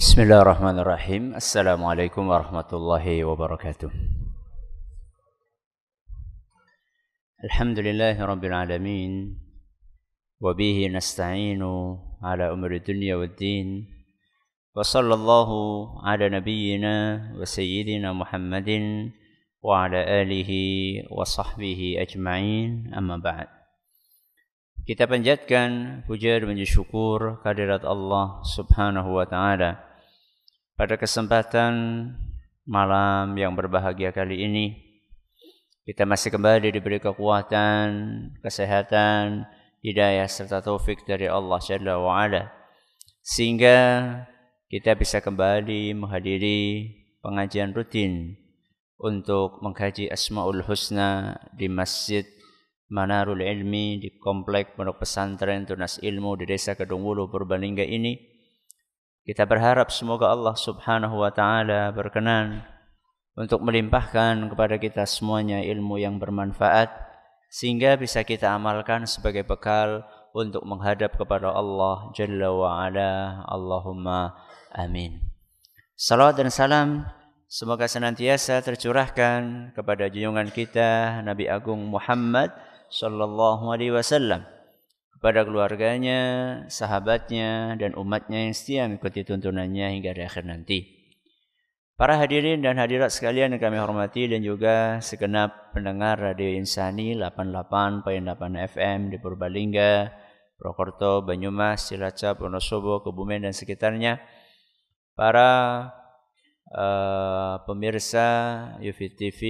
بسم الله الرحمن الرحيم السلام عليكم ورحمة الله وبركاته الحمد لله رب العالمين وبه نستعين على أمر الدنيا والدين وصلى الله على نبينا وسيدنا محمد وعلى آله وصحبه أجمعين أما بعد Kita panjatkan puja dan syukur kehadirat Allah Subhanahu wa taala Pada kesempatan malam yang berbahagia kali ini, kita masih kembali diberi kekuatan, kesehatan, hidayah serta taufik dari Allah Shallallahu Alaihi Wasallam, Sehingga kita bisa kembali menghadiri pengajian rutin untuk mengkaji Asmaul Husna di Masjid Manarul Ilmi di Komplek Pondok Pesantren Tunas Ilmu di Desa Kedungwulu Purbalingga ini kita berharap semoga Allah Subhanahu wa taala berkenan untuk melimpahkan kepada kita semuanya ilmu yang bermanfaat sehingga bisa kita amalkan sebagai bekal untuk menghadap kepada Allah Jalla wa Ala. Allahumma amin. Salam dan salam semoga senantiasa tercurahkan kepada junjungan kita Nabi Agung Muhammad sallallahu alaihi wasallam kepada keluarganya, sahabatnya, dan umatnya yang setia mengikuti tuntunannya hingga di akhir nanti. Para hadirin dan hadirat sekalian yang kami hormati dan juga segenap pendengar Radio Insani 88.8 FM di Purbalingga, Prokerto, Banyumas, Cilacap, Wonosobo, Kebumen dan sekitarnya. Para uh, pemirsa UV TV,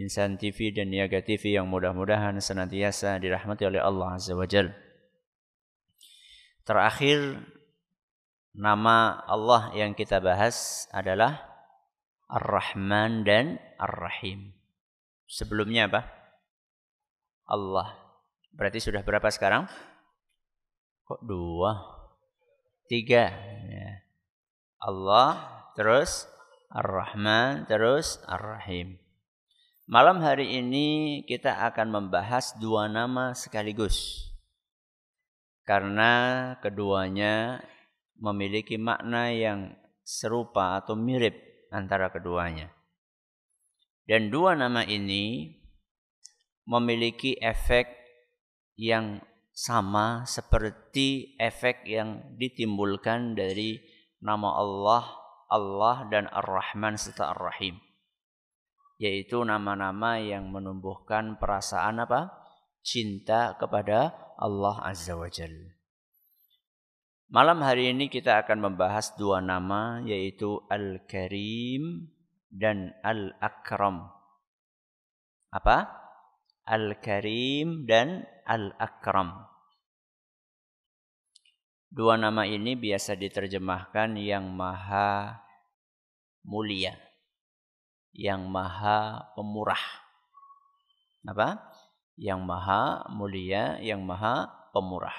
Insan TV dan Niaga TV yang mudah-mudahan senantiasa dirahmati oleh Allah Azza wa Jalla. Terakhir nama Allah yang kita bahas adalah Ar-Rahman dan Ar-Rahim. Sebelumnya apa? Allah. Berarti sudah berapa sekarang? Kok dua? Tiga. Ya. Allah, terus Ar-Rahman, terus Ar-Rahim. Malam hari ini kita akan membahas dua nama sekaligus karena keduanya memiliki makna yang serupa atau mirip antara keduanya. Dan dua nama ini memiliki efek yang sama seperti efek yang ditimbulkan dari nama Allah, Allah dan Ar-Rahman serta Ar-Rahim. Yaitu nama-nama yang menumbuhkan perasaan apa? Cinta kepada Allah Azza wa Jalla. Malam hari ini kita akan membahas dua nama yaitu Al-Karim dan Al-Akram. Apa? Al-Karim dan Al-Akram. Dua nama ini biasa diterjemahkan yang maha mulia, yang maha pemurah. Apa? yang maha mulia, yang maha pemurah.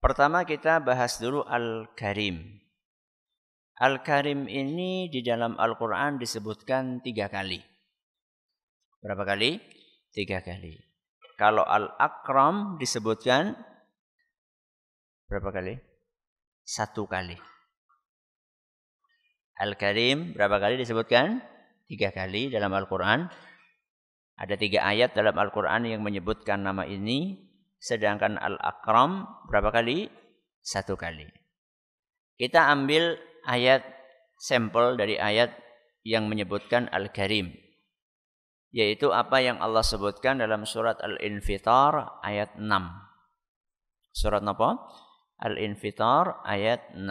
Pertama kita bahas dulu Al-Karim. Al-Karim ini di dalam Al-Quran disebutkan tiga kali. Berapa kali? Tiga kali. Kalau Al-Akram disebutkan berapa kali? Satu kali. Al-Karim berapa kali disebutkan? Tiga kali dalam Al-Quran ada tiga ayat dalam Al-Quran yang menyebutkan nama ini, sedangkan Al-Akram berapa kali? Satu kali. Kita ambil ayat sampel dari ayat yang menyebutkan Al-Karim, yaitu apa yang Allah sebutkan dalam surat Al-Infitar ayat 6. Surat apa? Al-Infitar ayat 6.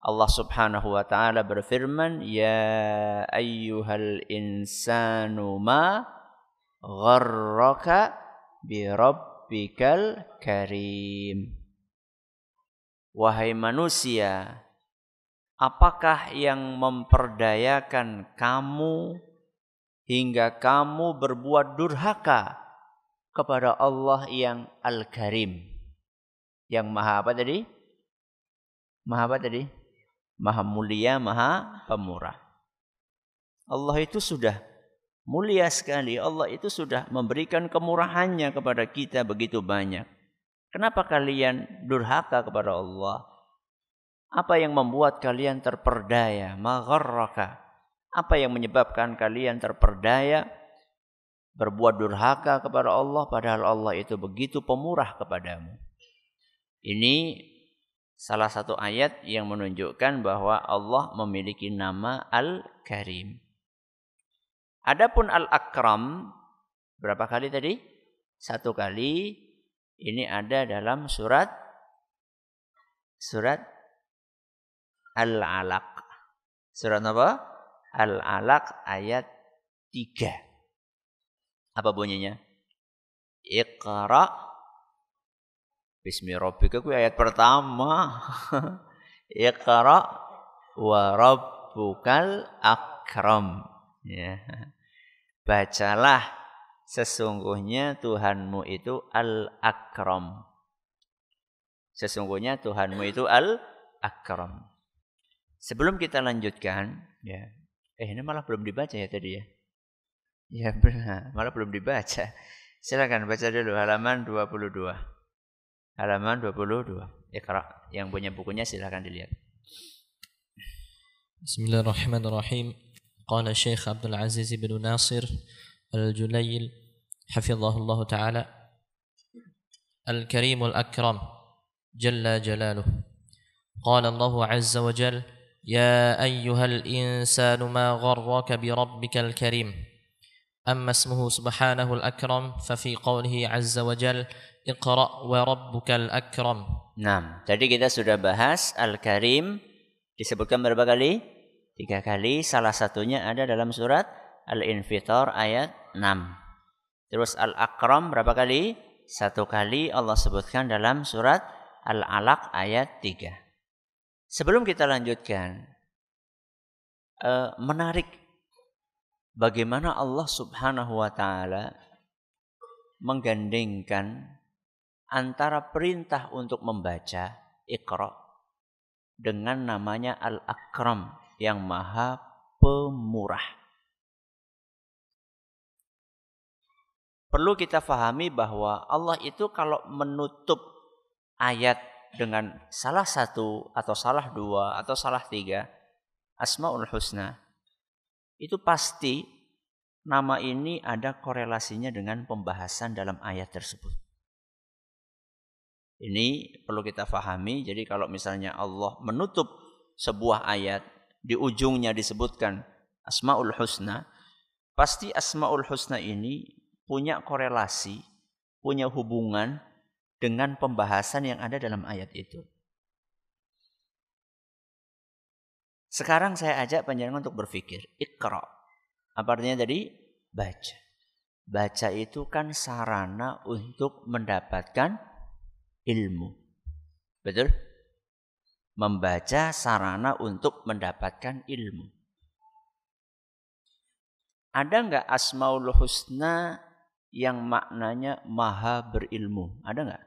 Allah Subhanahu wa taala berfirman, "Ya ayyuhal insanu ma gharraka bi rabbikal karim." Wahai manusia, apakah yang memperdayakan kamu hingga kamu berbuat durhaka kepada Allah yang Al-Karim? Yang Maha apa tadi? Maha apa tadi? Maha mulia, maha pemurah. Allah itu sudah mulia sekali. Allah itu sudah memberikan kemurahannya kepada kita begitu banyak. Kenapa kalian durhaka kepada Allah? Apa yang membuat kalian terperdaya? Magharraka. Apa yang menyebabkan kalian terperdaya? Berbuat durhaka kepada Allah padahal Allah itu begitu pemurah kepadamu. Ini salah satu ayat yang menunjukkan bahwa Allah memiliki nama Al-Karim. Adapun Al-Akram berapa kali tadi? Satu kali. Ini ada dalam surat surat Al-Alaq. Surat apa? Al-Alaq ayat 3. Apa bunyinya? Iqra' Bismi rabbika kuwi ayat pertama. Iqra wa rabbukal akram. Ya. Bacalah sesungguhnya Tuhanmu itu al-akram. Sesungguhnya Tuhanmu itu al-akram. Sebelum kita lanjutkan, ya. Eh, ini malah belum dibaca ya tadi ya. Ya, malah belum dibaca. Silakan baca dulu halaman 22 halaman 22. Iqra. Yang punya bukunya silahkan dilihat. Bismillahirrahmanirrahim. Qala Syekh Abdul Aziz bin Nasir Al-Julail hafizahullah taala Al-Karim Al-Akram جل جلاله قال الله عز وجل يا ايها الانسان ما غرك بربك الكريم اما اسمه سبحانه الاكرم ففي قوله عز وجل Iqra wa rabbukal akram. Nah, jadi kita sudah bahas Al-Karim disebutkan berapa kali? Tiga kali. Salah satunya ada dalam surat Al-Infitar ayat 6. Terus Al-Akram berapa kali? Satu kali Allah sebutkan dalam surat Al-Alaq ayat 3. Sebelum kita lanjutkan, eh, menarik bagaimana Allah Subhanahu wa taala menggandengkan antara perintah untuk membaca Iqra dengan namanya Al-Akram yang Maha Pemurah. Perlu kita fahami bahwa Allah itu kalau menutup ayat dengan salah satu atau salah dua atau salah tiga Asmaul Husna itu pasti nama ini ada korelasinya dengan pembahasan dalam ayat tersebut. Ini perlu kita fahami. Jadi kalau misalnya Allah menutup sebuah ayat, di ujungnya disebutkan Asmaul Husna, pasti Asmaul Husna ini punya korelasi, punya hubungan dengan pembahasan yang ada dalam ayat itu. Sekarang saya ajak panjenengan untuk berpikir, ikra. Apa artinya tadi? Baca. Baca itu kan sarana untuk mendapatkan ilmu. Betul? Membaca sarana untuk mendapatkan ilmu. Ada enggak asmaul husna yang maknanya maha berilmu? Ada enggak?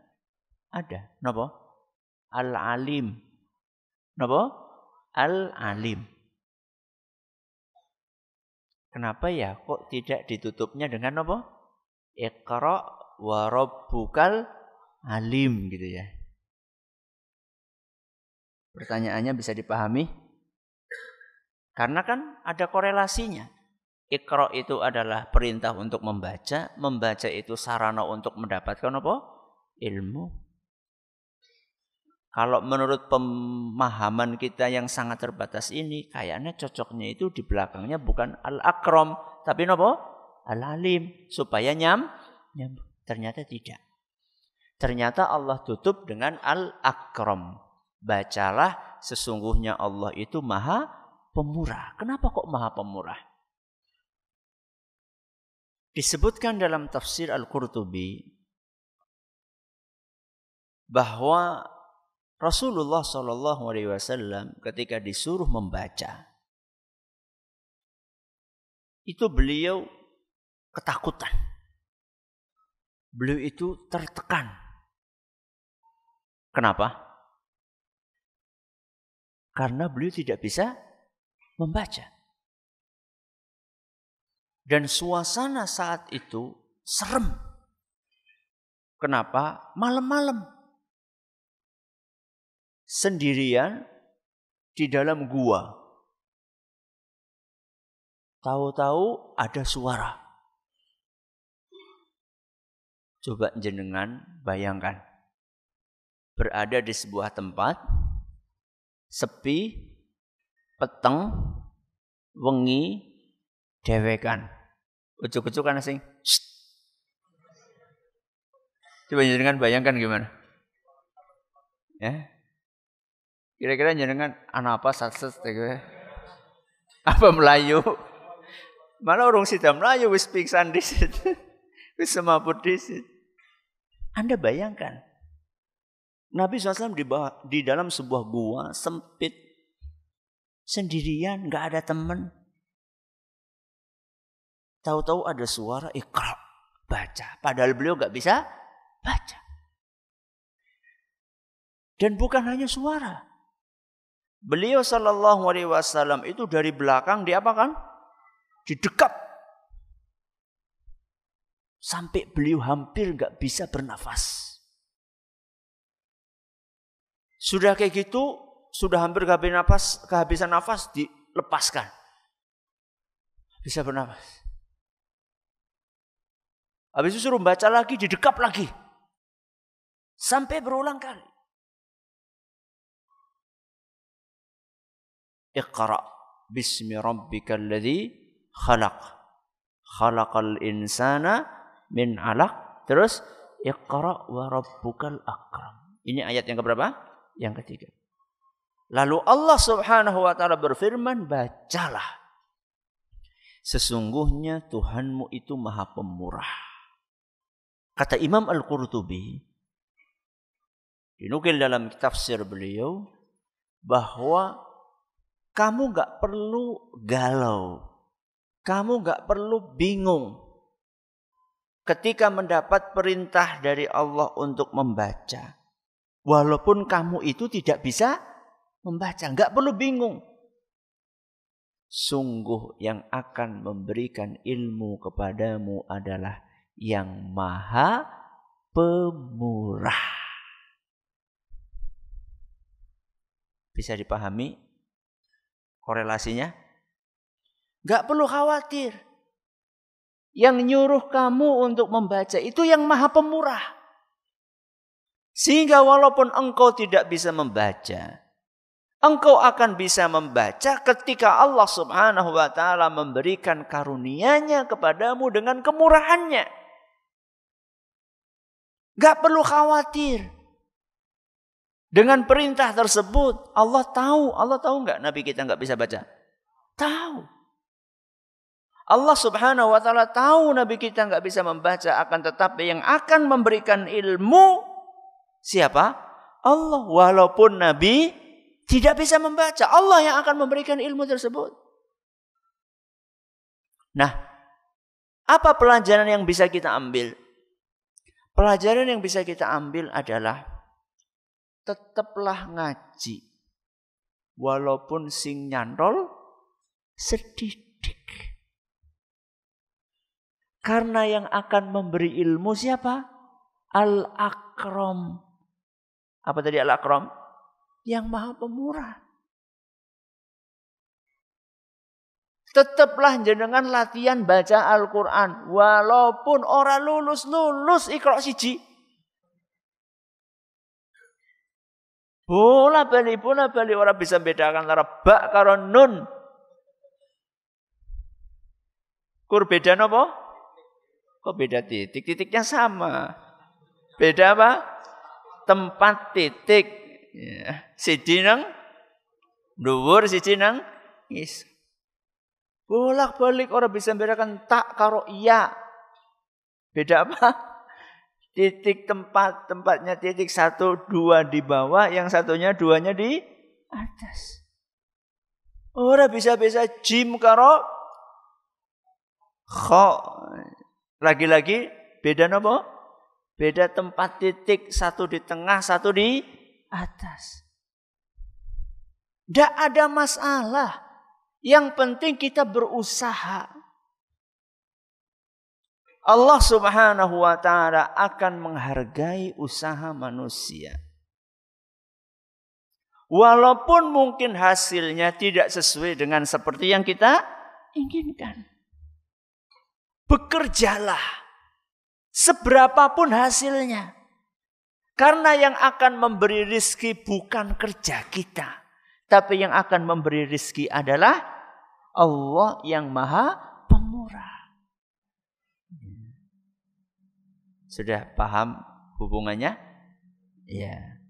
Ada. Kenapa? Al-alim. Kenapa? Al-alim. Kenapa ya kok tidak ditutupnya dengan apa? Iqra wa alim gitu ya. Pertanyaannya bisa dipahami? Karena kan ada korelasinya. Ikro itu adalah perintah untuk membaca, membaca itu sarana untuk mendapatkan apa? Ilmu. Kalau menurut pemahaman kita yang sangat terbatas ini, kayaknya cocoknya itu di belakangnya bukan al-akrom, tapi nopo? Al-alim, supaya nyam, nyam. Ternyata tidak. Ternyata Allah tutup dengan Al-Akram. Bacalah sesungguhnya Allah itu maha pemurah. Kenapa kok maha pemurah? Disebutkan dalam tafsir Al-Qurtubi bahwa Rasulullah Shallallahu Alaihi Wasallam ketika disuruh membaca itu beliau ketakutan, beliau itu tertekan, Kenapa? Karena beliau tidak bisa membaca. Dan suasana saat itu serem. Kenapa? Malam-malam. Sendirian di dalam gua. Tahu-tahu ada suara. Coba jenengan bayangkan berada di sebuah tempat sepi, peteng, wengi, dewekan. ucu ujuk kan sing. Coba jenengan bayangkan gimana? Ya. Kira-kira jenengan anak apa gitu. Apa Melayu? Malah orang sida Melayu wis pingsan di situ. Wis semaput di situ. Anda bayangkan, Nabi SAW di, bawah, di dalam sebuah gua sempit. Sendirian, nggak ada teman. Tahu-tahu ada suara ikra, baca. Padahal beliau nggak bisa baca. Dan bukan hanya suara. Beliau sallallahu Alaihi Wasallam itu dari belakang diapakan? Didekap. Sampai beliau hampir nggak bisa bernafas. Sudah kayak gitu, sudah hampir kehabisan nafas, kehabisan nafas dilepaskan. Bisa bernafas. Habis itu suruh baca lagi, didekap lagi. Sampai berulang kali. Iqra bismi rabbika alladhi khalaq. Khalaqal insana min 'alaq. Terus Iqra wa rabbukal akram. Ini ayat yang keberapa? yang ketiga. Lalu Allah Subhanahu wa taala berfirman, "Bacalah. Sesungguhnya Tuhanmu itu Maha Pemurah." Kata Imam Al-Qurtubi dinukil dalam tafsir beliau bahwa kamu gak perlu galau. Kamu gak perlu bingung. Ketika mendapat perintah dari Allah untuk membaca. Walaupun kamu itu tidak bisa membaca, nggak perlu bingung. Sungguh yang akan memberikan ilmu kepadamu adalah yang maha pemurah. Bisa dipahami korelasinya? Gak perlu khawatir. Yang nyuruh kamu untuk membaca itu yang maha pemurah. Sehingga walaupun engkau tidak bisa membaca, engkau akan bisa membaca ketika Allah Subhanahu wa taala memberikan karunia-Nya kepadamu dengan kemurahannya. Gak perlu khawatir. Dengan perintah tersebut, Allah tahu. Allah tahu nggak Nabi kita nggak bisa baca? Tahu. Allah subhanahu wa ta'ala tahu Nabi kita nggak bisa membaca. Akan tetapi yang akan memberikan ilmu Siapa? Allah. Walaupun Nabi tidak bisa membaca. Allah yang akan memberikan ilmu tersebut. Nah, apa pelajaran yang bisa kita ambil? Pelajaran yang bisa kita ambil adalah tetaplah ngaji. Walaupun sing nyantol sedikit. Karena yang akan memberi ilmu siapa? Al-Akram apa tadi Al-Akram? Yang maha pemurah. Tetaplah jenengan latihan baca Al-Quran. Walaupun orang lulus-lulus ikhra siji. Bola balik, bola balik. Orang bisa bedakan antara bak karo nun. Kur beda apa? Kok beda titik? Titiknya sama. Beda apa? tempat titik si ya. siji nang dhuwur siji nang is bolak-balik orang bisa membedakan tak karo iya beda apa titik tempat tempatnya titik satu dua di bawah yang satunya duanya di atas orang bisa bisa jim karo kok lagi-lagi beda nopo Beda tempat titik, satu di tengah, satu di atas. Tidak ada masalah. Yang penting kita berusaha. Allah subhanahu wa ta'ala akan menghargai usaha manusia. Walaupun mungkin hasilnya tidak sesuai dengan seperti yang kita inginkan. Bekerjalah Seberapapun hasilnya. Karena yang akan memberi rizki bukan kerja kita. Tapi yang akan memberi rizki adalah Allah yang maha pemurah. Sudah paham hubungannya? Ya.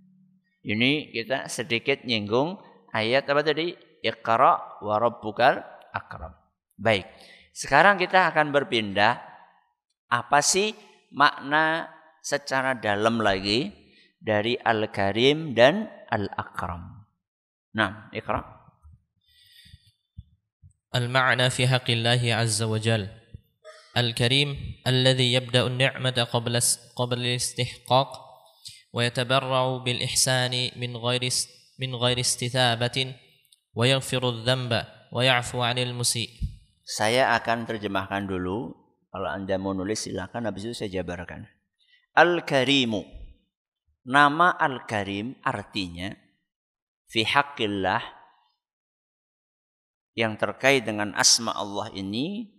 Ini kita sedikit nyinggung ayat apa tadi? Iqra wa rabbukal akram. Baik. Sekarang kita akan berpindah apa sih makna secara dalam lagi dari Al-Karim dan Al-Akram. Nah, Iqra. Al-ma'na fi haqqillahi azza wa jal. Al-Karim alladhi yabda'u an-ni'mata qabla qabla al-istihqaq wa yatabarra'u bil ihsani min ghairi min ghairi istithabatin wa yaghfiru adh-dhanba wa ya'fu 'anil musi'. Saya akan terjemahkan dulu kalau Anda mau nulis silakan habis itu saya jabarkan. Al-Karimu. Nama Al-Karim artinya fi haqqillah yang terkait dengan asma Allah ini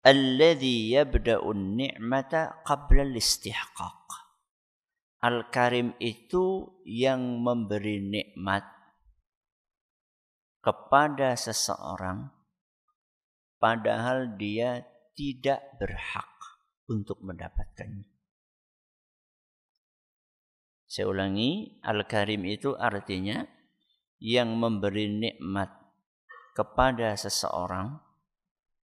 al alladhi yabda'un ni'mata qabla al-istihqaq. Al-Karim itu yang memberi nikmat kepada seseorang padahal dia tidak berhak untuk mendapatkannya. Saya ulangi, Al-Karim itu artinya yang memberi nikmat kepada seseorang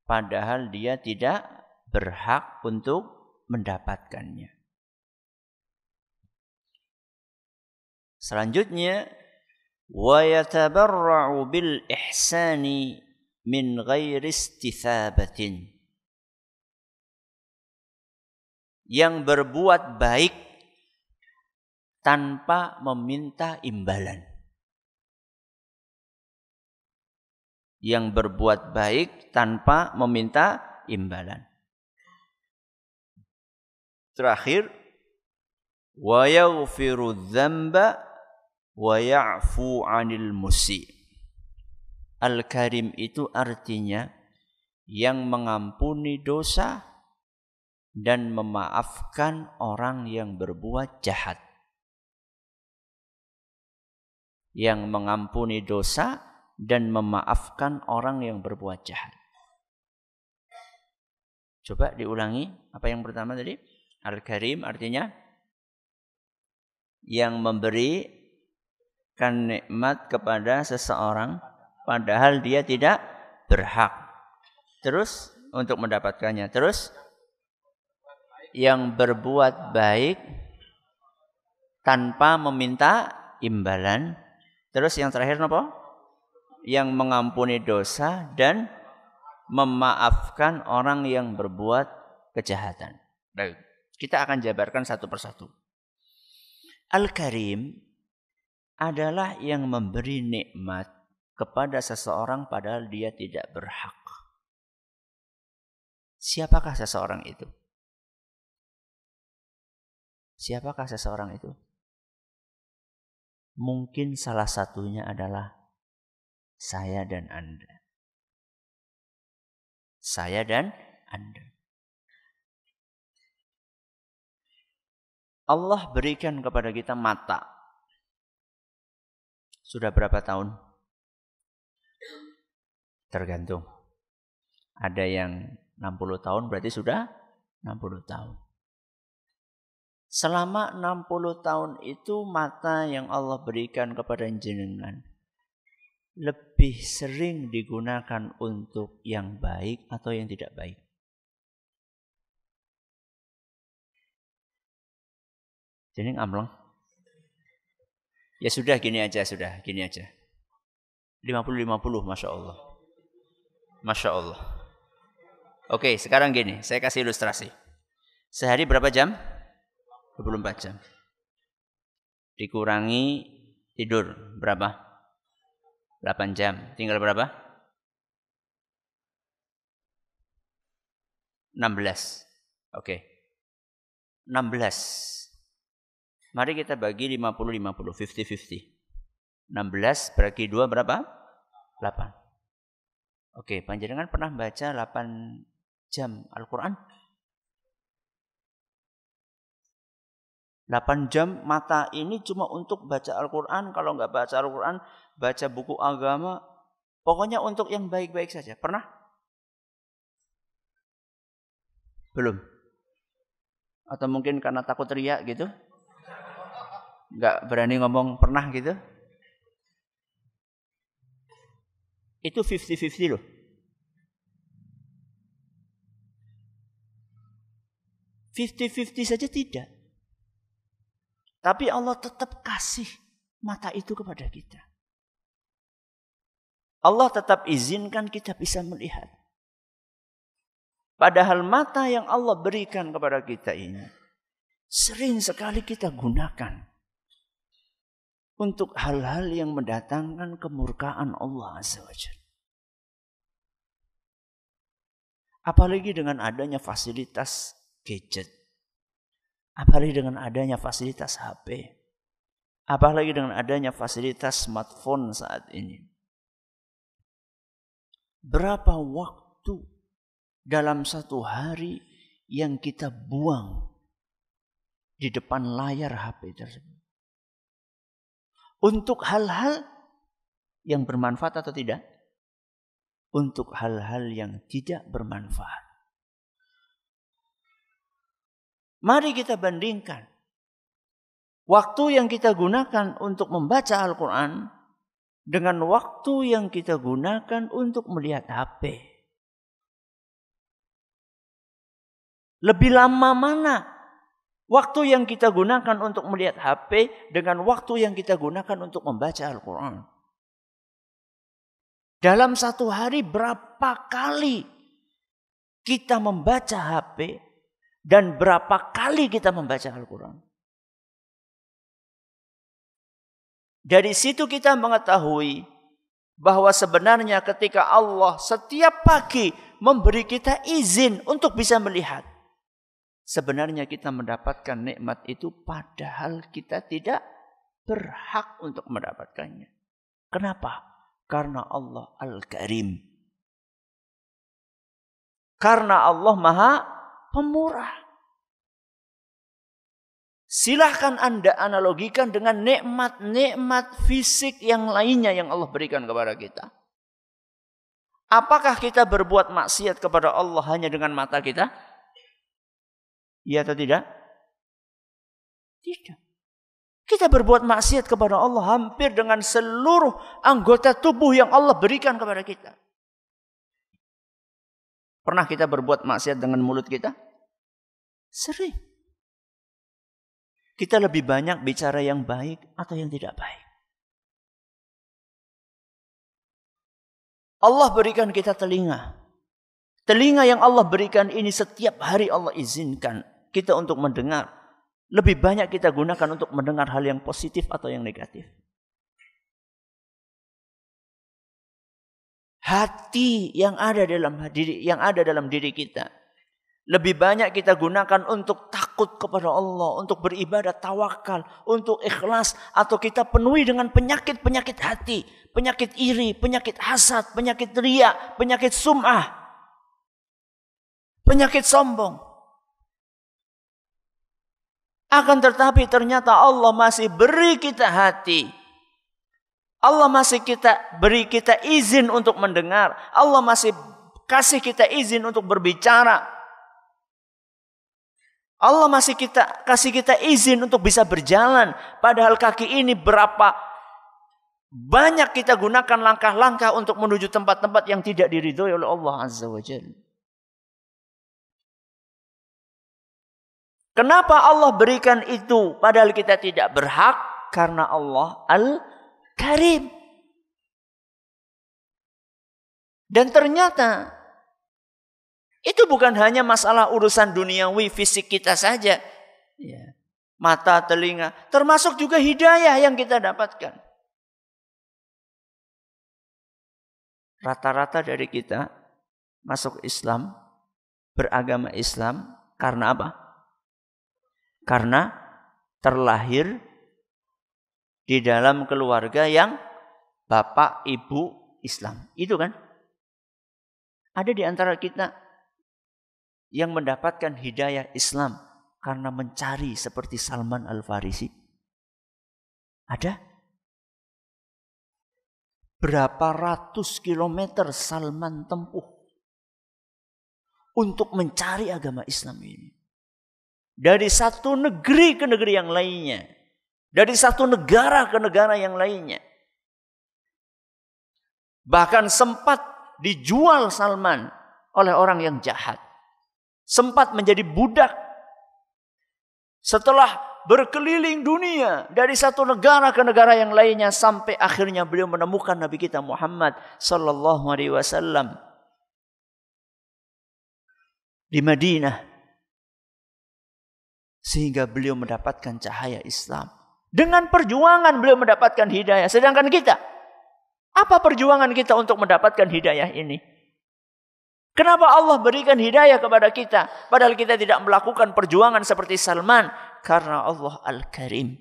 padahal dia tidak berhak untuk mendapatkannya. Selanjutnya wa yatabarra'u bil ihsani min ghairi istithabatin yang berbuat baik tanpa meminta imbalan. Yang berbuat baik tanpa meminta imbalan. Terakhir, wa yaghfiru dzamba wa ya'fu 'anil musyi. Al-Karim itu artinya yang mengampuni dosa dan memaafkan orang yang berbuat jahat. Yang mengampuni dosa dan memaafkan orang yang berbuat jahat. Coba diulangi apa yang pertama tadi? Al-Karim artinya yang memberikan nikmat kepada seseorang padahal dia tidak berhak. Terus untuk mendapatkannya. Terus yang berbuat baik tanpa meminta imbalan. Terus yang terakhir apa? Yang mengampuni dosa dan memaafkan orang yang berbuat kejahatan. Baik, kita akan jabarkan satu persatu. Al-Karim adalah yang memberi nikmat kepada seseorang padahal dia tidak berhak. Siapakah seseorang itu? Siapakah seseorang itu? Mungkin salah satunya adalah saya dan Anda. Saya dan Anda. Allah berikan kepada kita mata. Sudah berapa tahun? Tergantung. Ada yang 60 tahun berarti sudah 60 tahun. Selama 60 tahun itu mata yang Allah berikan kepada jenengan lebih sering digunakan untuk yang baik atau yang tidak baik. jeneng amlong. Ya sudah gini aja, sudah gini aja. 50-50 Masya Allah. Masya Allah. Oke sekarang gini, saya kasih ilustrasi. Sehari berapa jam? 24 jam. Dikurangi tidur berapa? 8 jam. Tinggal berapa? 16. Oke. Okay. 16. Mari kita bagi 50 50 50 50. 16 bagi 2 berapa? 8. Oke, okay. panjenengan pernah baca 8 jam Al-Qur'an? 8 jam mata ini cuma untuk baca Al-Quran. Kalau nggak baca Al-Quran, baca buku agama. Pokoknya untuk yang baik-baik saja. Pernah? Belum? Atau mungkin karena takut riak gitu? Nggak berani ngomong pernah gitu? Itu 50-50 loh. 50-50 saja tidak. Tapi Allah tetap kasih mata itu kepada kita. Allah tetap izinkan kita bisa melihat. Padahal mata yang Allah berikan kepada kita ini sering sekali kita gunakan untuk hal-hal yang mendatangkan kemurkaan Allah Azza Apalagi dengan adanya fasilitas gadget Apalagi dengan adanya fasilitas HP. Apalagi dengan adanya fasilitas smartphone saat ini. Berapa waktu dalam satu hari yang kita buang di depan layar HP tersebut. Untuk hal-hal yang bermanfaat atau tidak? Untuk hal-hal yang tidak bermanfaat. Mari kita bandingkan. Waktu yang kita gunakan untuk membaca Al-Quran dengan waktu yang kita gunakan untuk melihat HP. Lebih lama mana waktu yang kita gunakan untuk melihat HP dengan waktu yang kita gunakan untuk membaca Al-Quran? Dalam satu hari berapa kali kita membaca HP dan berapa kali kita membaca Al-Quran. Dari situ kita mengetahui bahwa sebenarnya ketika Allah setiap pagi memberi kita izin untuk bisa melihat. Sebenarnya kita mendapatkan nikmat itu padahal kita tidak berhak untuk mendapatkannya. Kenapa? Karena Allah Al-Karim. Karena Allah Maha pemurah. Silahkan Anda analogikan dengan nikmat-nikmat fisik yang lainnya yang Allah berikan kepada kita. Apakah kita berbuat maksiat kepada Allah hanya dengan mata kita? Iya atau tidak? Tidak. Kita berbuat maksiat kepada Allah hampir dengan seluruh anggota tubuh yang Allah berikan kepada kita. Pernah kita berbuat maksiat dengan mulut kita? Sering. Kita lebih banyak bicara yang baik atau yang tidak baik. Allah berikan kita telinga. Telinga yang Allah berikan ini setiap hari Allah izinkan kita untuk mendengar. Lebih banyak kita gunakan untuk mendengar hal yang positif atau yang negatif. Hati yang ada dalam diri yang ada dalam diri kita lebih banyak kita gunakan untuk takut kepada Allah, untuk beribadah tawakal, untuk ikhlas, atau kita penuhi dengan penyakit-penyakit hati, penyakit iri, penyakit hasad, penyakit riak, penyakit sum'ah, penyakit sombong. Akan tetapi ternyata Allah masih beri kita hati, Allah masih kita beri kita izin untuk mendengar. Allah masih kasih kita izin untuk berbicara. Allah masih kita kasih kita izin untuk bisa berjalan. Padahal kaki ini berapa banyak kita gunakan langkah-langkah untuk menuju tempat-tempat yang tidak diridhoi oleh Allah Azza wa Jalla. Kenapa Allah berikan itu padahal kita tidak berhak? Karena Allah Al-Karim. Dan ternyata itu bukan hanya masalah urusan duniawi fisik kita saja. Ya. Mata, telinga. Termasuk juga hidayah yang kita dapatkan. Rata-rata dari kita masuk Islam, beragama Islam karena apa? Karena terlahir di dalam keluarga yang bapak ibu Islam. Itu kan? Ada di antara kita yang mendapatkan hidayah Islam karena mencari seperti Salman Al-Farisi? Ada? Berapa ratus kilometer Salman tempuh untuk mencari agama Islam ini? Dari satu negeri ke negeri yang lainnya. Dari satu negara ke negara yang lainnya. Bahkan sempat dijual Salman oleh orang yang jahat sempat menjadi budak. Setelah berkeliling dunia dari satu negara ke negara yang lainnya sampai akhirnya beliau menemukan Nabi kita Muhammad sallallahu alaihi wasallam di Madinah sehingga beliau mendapatkan cahaya Islam. Dengan perjuangan beliau mendapatkan hidayah. Sedangkan kita, apa perjuangan kita untuk mendapatkan hidayah ini? Kenapa Allah berikan hidayah kepada kita? Padahal kita tidak melakukan perjuangan seperti Salman. Karena Allah Al-Karim.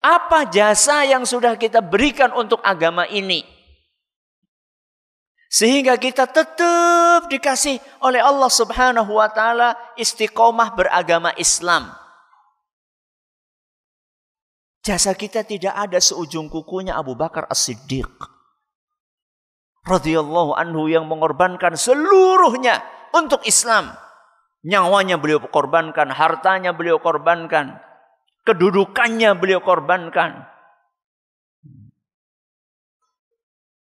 Apa jasa yang sudah kita berikan untuk agama ini? Sehingga kita tetap dikasih oleh Allah subhanahu wa ta'ala istiqomah beragama Islam. Jasa kita tidak ada seujung kukunya Abu Bakar As-Siddiq. radhiyallahu anhu yang mengorbankan seluruhnya untuk Islam. Nyawanya beliau korbankan, hartanya beliau korbankan, kedudukannya beliau korbankan.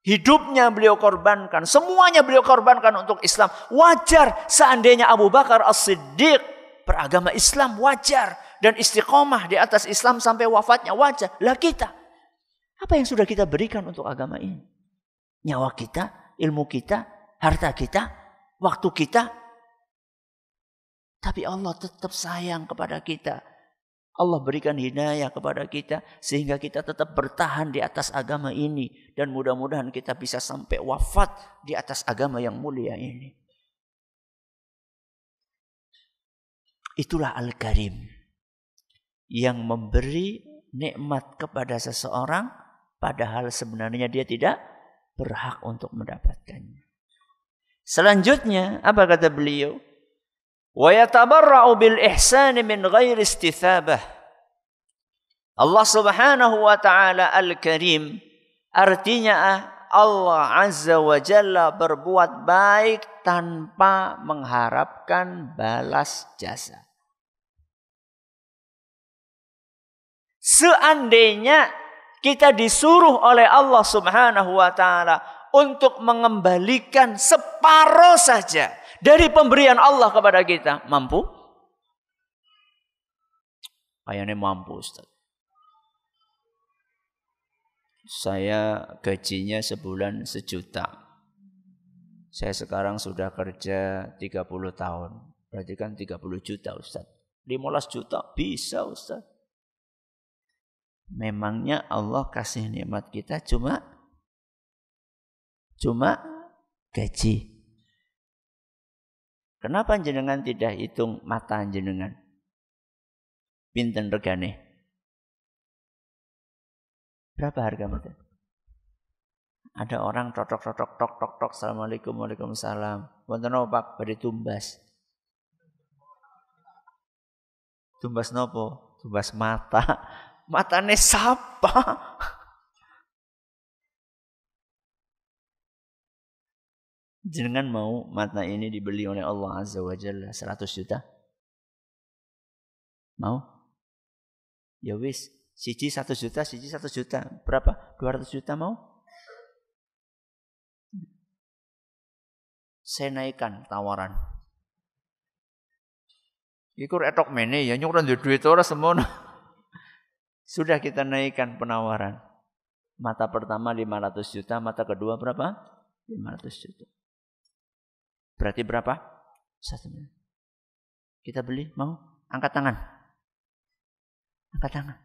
Hidupnya beliau korbankan, semuanya beliau korbankan untuk Islam. Wajar seandainya Abu Bakar As-Siddiq beragama Islam, wajar dan istiqomah di atas Islam sampai wafatnya wajah lah kita. Apa yang sudah kita berikan untuk agama ini? Nyawa kita, ilmu kita, harta kita, waktu kita. Tapi Allah tetap sayang kepada kita. Allah berikan hidayah kepada kita sehingga kita tetap bertahan di atas agama ini dan mudah-mudahan kita bisa sampai wafat di atas agama yang mulia ini. Itulah Al-Karim yang memberi nikmat kepada seseorang padahal sebenarnya dia tidak berhak untuk mendapatkannya. Selanjutnya apa kata beliau? Wa yatabarra'u bil ihsani min ghairi istithabah. Allah Subhanahu wa taala Al-Karim artinya Allah Azza wa Jalla berbuat baik tanpa mengharapkan balas jasa. Seandainya kita disuruh oleh Allah Subhanahu wa taala untuk mengembalikan separuh saja dari pemberian Allah kepada kita, mampu? Kayaknya mampu, Ustaz. Saya gajinya sebulan sejuta. Saya sekarang sudah kerja 30 tahun. Berarti kan 30 juta Ustaz. 15 juta bisa Ustaz memangnya Allah kasih nikmat kita cuma cuma gaji. Kenapa jenengan tidak hitung mata jenengan? Pinten regane? Berapa harga mata? Ada orang totok totok tok tok tok assalamualaikum waalaikumsalam. Wonten napa badhe tumbas? Tumbas nopo? Tumbas mata matane sapa jenengan mau mata ini dibeli oleh Allah Azza wa Jalla 100 juta mau ya wis siji 1 juta siji 1 juta berapa 200 juta mau saya naikkan tawaran Iku etok mene ya nyok duit ora semono. Sudah kita naikkan penawaran. Mata pertama 500 juta, mata kedua berapa? 500 juta. Berarti berapa? Satu miliar. Kita beli, mau? Angkat tangan. Angkat tangan.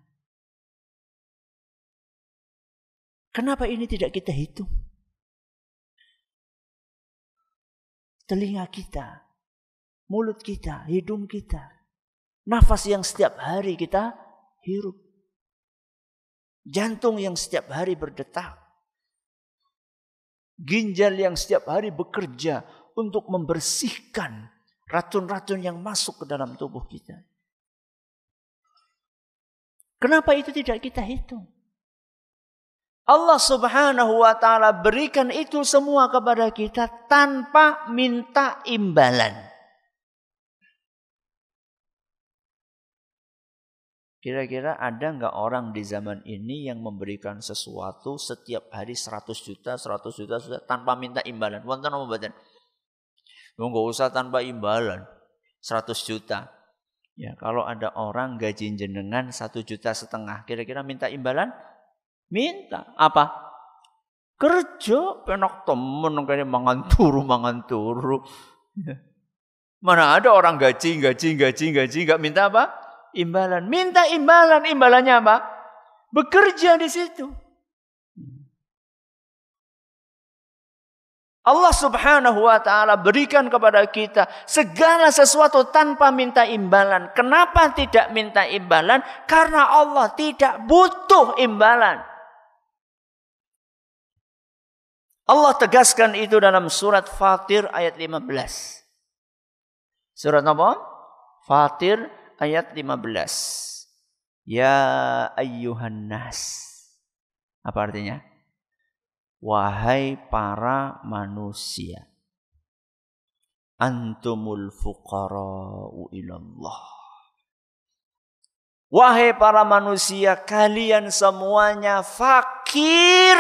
Kenapa ini tidak kita hitung? Telinga kita, mulut kita, hidung kita, nafas yang setiap hari kita hirup jantung yang setiap hari berdetak, ginjal yang setiap hari bekerja untuk membersihkan racun-racun yang masuk ke dalam tubuh kita. Kenapa itu tidak kita hitung? Allah Subhanahu wa taala berikan itu semua kepada kita tanpa minta imbalan. Kira-kira ada nggak orang di zaman ini yang memberikan sesuatu setiap hari 100 juta, 100 juta, 100 juta tanpa minta imbalan? Wonten apa mboten? Enggak usah tanpa imbalan. 100 juta. Ya, kalau ada orang gaji jenengan 1 juta setengah, kira-kira minta imbalan? Minta. Apa? Kerja penok temen kayak mangan turu, mangan turu. Mana ada orang gaji, gaji, gaji, gaji, nggak minta apa? imbalan. Minta imbalan, imbalannya apa? Bekerja di situ. Allah Subhanahu wa taala berikan kepada kita segala sesuatu tanpa minta imbalan. Kenapa tidak minta imbalan? Karena Allah tidak butuh imbalan. Allah tegaskan itu dalam surat Fatir ayat 15. Surat apa? Fatir ayat 15. Ya ayyuhan nas. Apa artinya? Wahai para manusia. Antumul fuqara'u ilallah. Wahai para manusia, kalian semuanya fakir.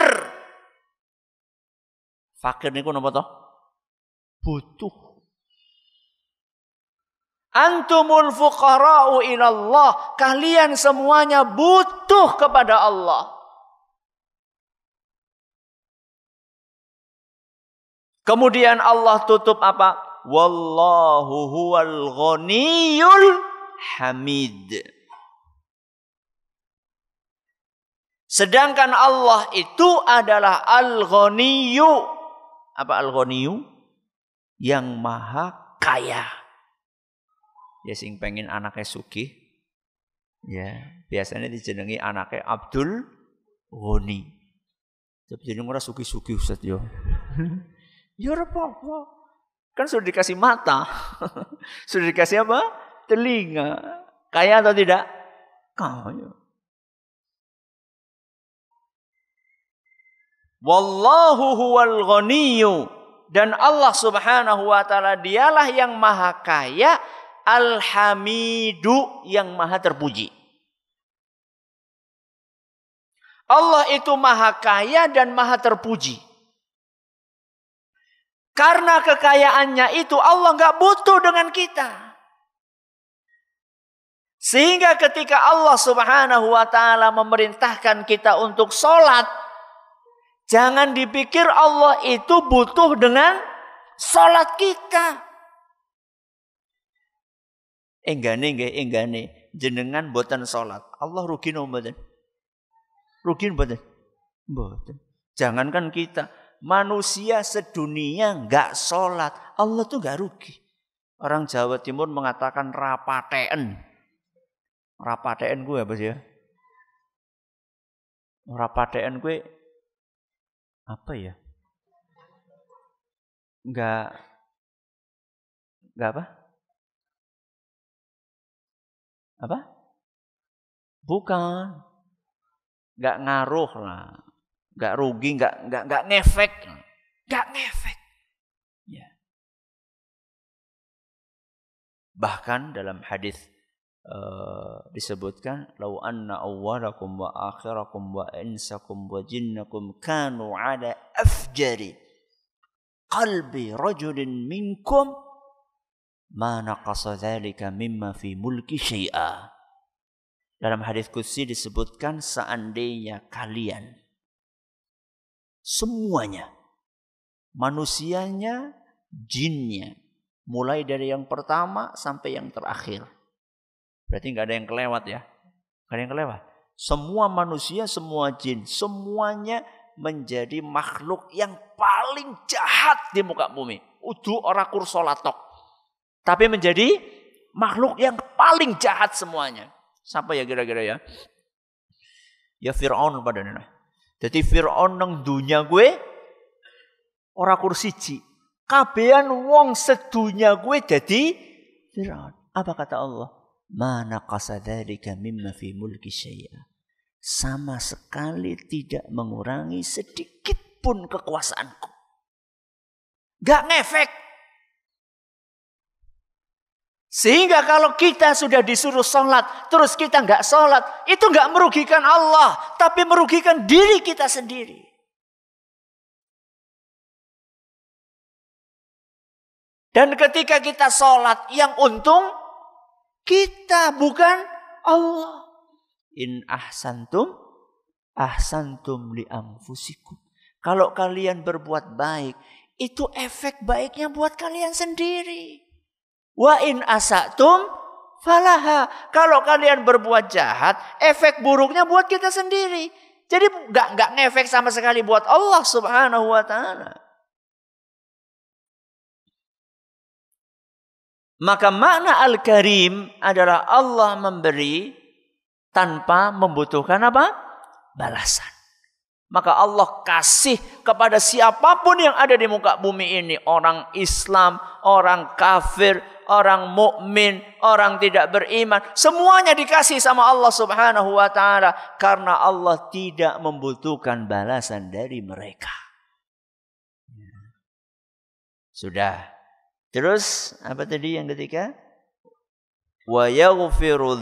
Fakir niku napa toh? Butuh. Antumul fuqara'u ilallah. Kalian semuanya butuh kepada Allah. Kemudian Allah tutup apa? Wallahu huwal ghaniyul hamid. Sedangkan Allah itu adalah al-ghaniyu. Apa al-ghaniyu? Yang maha kaya ya sing pengen anaknya sugih ya biasanya dijenengi anaknya Abdul Ghani tapi jadi ora sugih-sugih ustadz yo ya apa-apa kan sudah dikasih mata sudah dikasih apa telinga kaya atau tidak kaya Wallahu huwal ghaniyu dan Allah Subhanahu wa taala dialah yang maha kaya Alhamidu yang maha terpuji. Allah itu maha kaya dan maha terpuji. Karena kekayaannya itu Allah nggak butuh dengan kita. Sehingga ketika Allah subhanahu wa ta'ala memerintahkan kita untuk sholat. Jangan dipikir Allah itu butuh dengan sholat kita. Enggane nggih enggane jenengan boten salat. Allah rugi no mboten? Rugi mboten? Mboten. Jangankan kita, manusia sedunia enggak salat, Allah tuh enggak rugi. Orang Jawa Timur mengatakan rapateen. Rapateen gue apa sih ya? Rapateen gue apa ya? enggak enggak apa? apa? Bukan. Gak ngaruh lah. Gak rugi, gak, gak, gak ngefek. Gak ngefek. Ya. Bahkan dalam hadis uh, disebutkan lau anna awwalakum wa akhirakum wa insakum wa jinnakum kanu ala afjari qalbi rajulin minkum ma naqasa mimma fi mulki Dalam hadis kursi disebutkan seandainya kalian semuanya manusianya, jinnya, mulai dari yang pertama sampai yang terakhir. Berarti nggak ada yang kelewat ya. nggak ada yang kelewat. Semua manusia, semua jin, semuanya menjadi makhluk yang paling jahat di muka bumi. Udu ora kursolatok tapi menjadi makhluk yang paling jahat semuanya. Siapa ya kira-kira ya? Ya Fir'aun pada nenek. Jadi Fir'aun yang dunia gue ora kursiji. Kabean wong sedunia gue jadi Fir'aun. Apa kata Allah? Mana kasadhalika mimma fi mulki syai'a. Sama sekali tidak mengurangi sedikit pun kekuasaanku. Gak ngefek sehingga kalau kita sudah disuruh sholat, terus kita nggak sholat, itu nggak merugikan Allah, tapi merugikan diri kita sendiri. Dan ketika kita sholat, yang untung kita bukan Allah. In ahsantum, ahsantum li anfusikum. Kalau kalian berbuat baik, itu efek baiknya buat kalian sendiri. Wa in asatum falaha. Kalau kalian berbuat jahat, efek buruknya buat kita sendiri. Jadi nggak nggak ngefek sama sekali buat Allah Subhanahu wa taala. Maka makna Al-Karim adalah Allah memberi tanpa membutuhkan apa? Balasan. Maka Allah kasih kepada siapapun yang ada di muka bumi ini. Orang Islam, orang kafir, orang mukmin, orang tidak beriman, semuanya dikasih sama Allah Subhanahu wa taala karena Allah tidak membutuhkan balasan dari mereka. Sudah. Terus apa tadi yang ketiga? Wa yaghfiru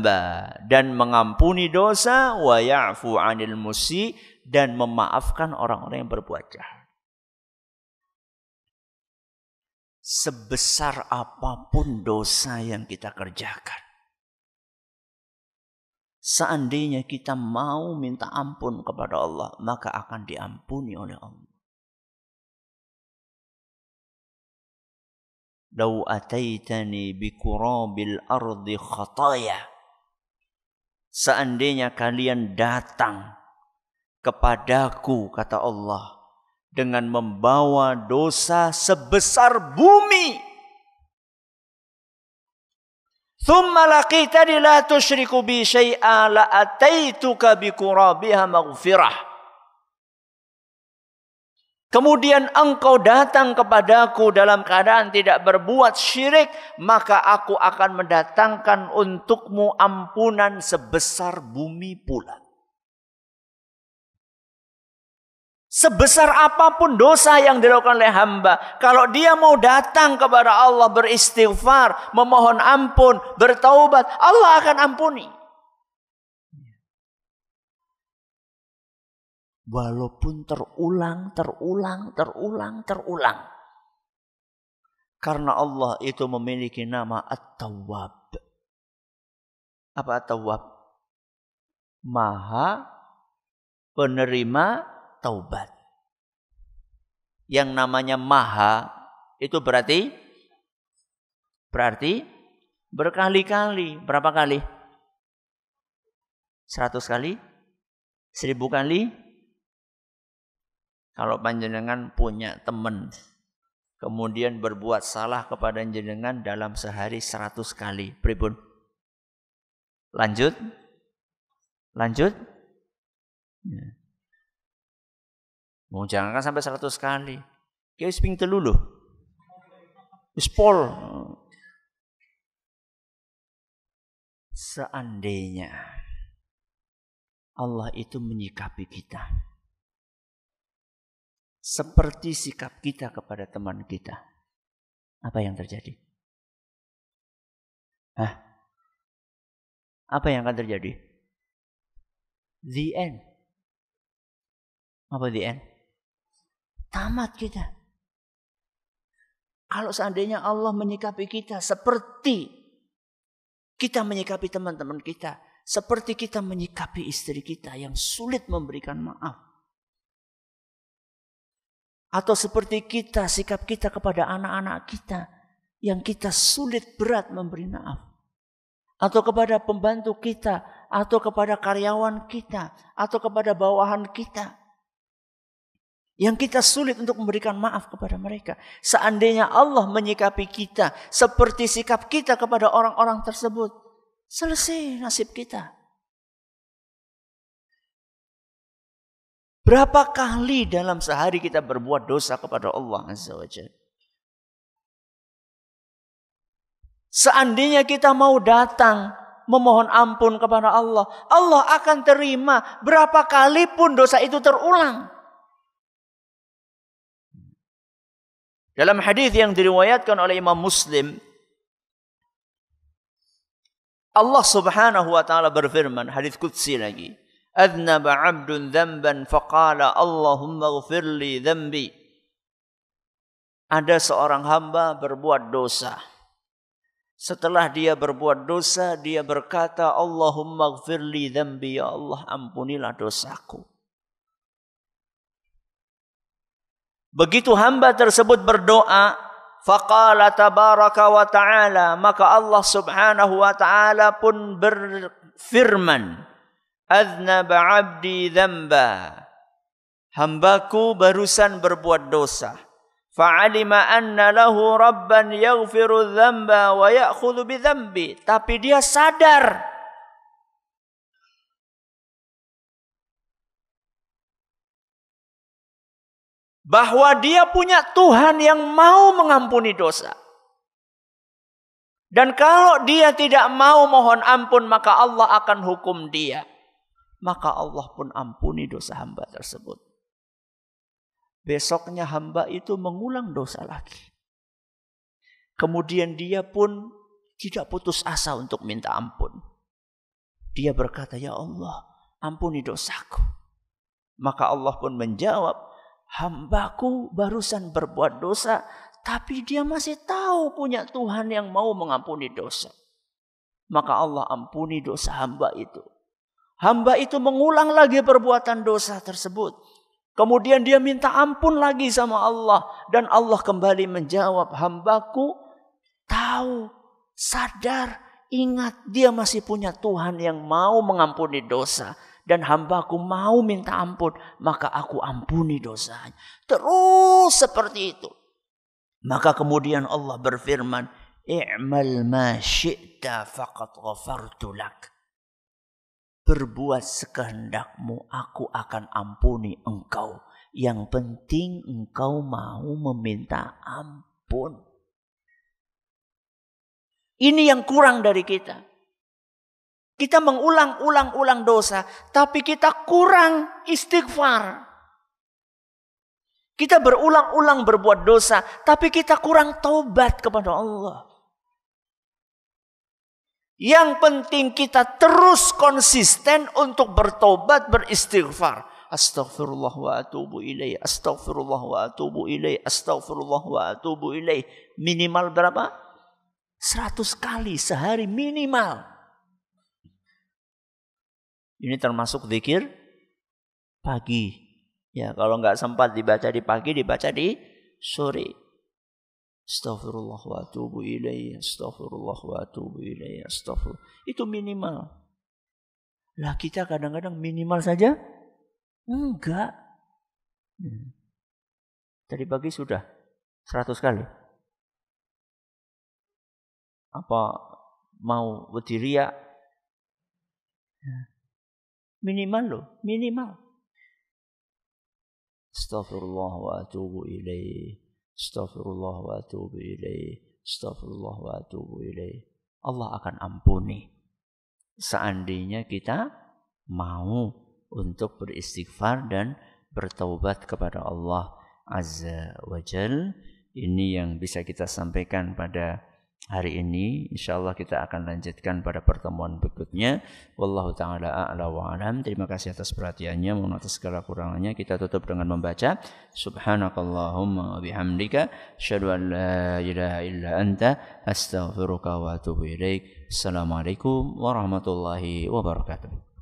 dan mengampuni dosa wa ya'fu 'anil musyi dan memaafkan orang-orang yang berbuat jahat. sebesar apapun dosa yang kita kerjakan. Seandainya kita mau minta ampun kepada Allah, maka akan diampuni oleh Allah. Lau ataitani kurabil ardi khataya. Seandainya kalian datang kepadaku, kata Allah, dengan membawa dosa sebesar bumi. Thumma laqitani la tusyriku bi syai'a la ataituka Kemudian engkau datang kepadaku dalam keadaan tidak berbuat syirik, maka aku akan mendatangkan untukmu ampunan sebesar bumi pula. Sebesar apapun dosa yang dilakukan oleh hamba, kalau dia mau datang kepada Allah beristighfar, memohon ampun, bertaubat, Allah akan ampuni. Walaupun terulang, terulang, terulang, terulang. Karena Allah itu memiliki nama At-Tawwab. Apa At-Tawwab? Maha penerima taubat. Yang namanya maha itu berarti berarti berkali-kali. Berapa kali? Seratus kali? Seribu kali? Kalau panjenengan punya teman, kemudian berbuat salah kepada jenengan dalam sehari seratus kali. Pribun. Lanjut. Lanjut. Ya. Mau jangan kan sampai 100 kali. Kayak wis ping telu Seandainya Allah itu menyikapi kita seperti sikap kita kepada teman kita. Apa yang terjadi? Hah? Apa yang akan terjadi? The end. Apa the end? Tamat kita. Kalau seandainya Allah menyikapi kita seperti kita menyikapi teman-teman kita, seperti kita menyikapi istri kita yang sulit memberikan maaf. Atau seperti kita, sikap kita kepada anak-anak kita yang kita sulit berat memberi maaf. Atau kepada pembantu kita, atau kepada karyawan kita, atau kepada bawahan kita yang kita sulit untuk memberikan maaf kepada mereka. Seandainya Allah menyikapi kita seperti sikap kita kepada orang-orang tersebut, selesai nasib kita. Berapa kali dalam sehari kita berbuat dosa kepada Allah Azza wa Seandainya kita mau datang memohon ampun kepada Allah, Allah akan terima berapa kali pun dosa itu terulang. Dalam hadis yang diriwayatkan oleh Imam Muslim, Allah Subhanahu wa taala berfirman, hadis qudsi lagi. Adnaba 'abdun dhanban faqala Allahumma ighfirli dhanbi. Ada seorang hamba berbuat dosa. Setelah dia berbuat dosa, dia berkata, Allahumma ighfirli dhanbi, ya Allah ampunilah dosaku. Begitu hamba tersebut berdoa, faqala tabaraka wa ta'ala, maka Allah subhanahu wa ta'ala pun berfirman, Aznaba abdi dhamba. Hambaku barusan berbuat dosa. Fa'alima anna lahu rabban yaghfiru dhamba wa ya'khudhu bi dzambi, Tapi dia sadar bahwa dia punya Tuhan yang mau mengampuni dosa. Dan kalau dia tidak mau mohon ampun, maka Allah akan hukum dia. Maka Allah pun ampuni dosa hamba tersebut. Besoknya hamba itu mengulang dosa lagi. Kemudian dia pun tidak putus asa untuk minta ampun. Dia berkata, "Ya Allah, ampuni dosaku." Maka Allah pun menjawab, hambaku barusan berbuat dosa, tapi dia masih tahu punya Tuhan yang mau mengampuni dosa. Maka Allah ampuni dosa hamba itu. Hamba itu mengulang lagi perbuatan dosa tersebut. Kemudian dia minta ampun lagi sama Allah. Dan Allah kembali menjawab, hambaku tahu, sadar, ingat dia masih punya Tuhan yang mau mengampuni dosa dan hambaku mau minta ampun, maka aku ampuni dosanya. Terus seperti itu. Maka kemudian Allah berfirman, I'mal ma syi'ta faqad ghafartu lak. Berbuat sekehendakmu, aku akan ampuni engkau. Yang penting engkau mau meminta ampun. Ini yang kurang dari kita. Kita mengulang-ulang-ulang dosa, tapi kita kurang istighfar. Kita berulang-ulang berbuat dosa, tapi kita kurang taubat kepada Allah. Yang penting kita terus konsisten untuk bertobat, beristighfar. Astaghfirullah wa atubu ilaih. Astaghfirullah wa atubu ilaih. Astaghfirullah wa atubu ilaih. Minimal berapa? Seratus kali sehari minimal. Ini termasuk zikir pagi. Ya, kalau nggak sempat dibaca di pagi, dibaca di sore. Astaghfirullah wa atubu ilaihi, astaghfirullah wa atubu ilaihi, astaghfirullah. Itu minimal. Lah kita kadang-kadang minimal saja? Enggak. Hmm. Tadi pagi sudah 100 kali. Apa mau berdiri ya? ya. Minimal loh, minimal. Astaghfirullah wa atubu ilaih. Astaghfirullah wa atubu ilaih. Astaghfirullah wa atubu ilaih. Allah akan ampuni. Seandainya kita mau untuk beristighfar dan bertaubat kepada Allah Azza wa Jal. Ini yang bisa kita sampaikan pada hari ini. Insyaallah kita akan lanjutkan pada pertemuan berikutnya. Wallahu taala a'la wa alam. Terima kasih atas perhatiannya, mohon atas segala kurangnya. Kita tutup dengan membaca subhanakallahumma wa bihamdika syadu an la ilaha illa anta astaghfiruka wa atubu ilaik. Assalamualaikum warahmatullahi wabarakatuh.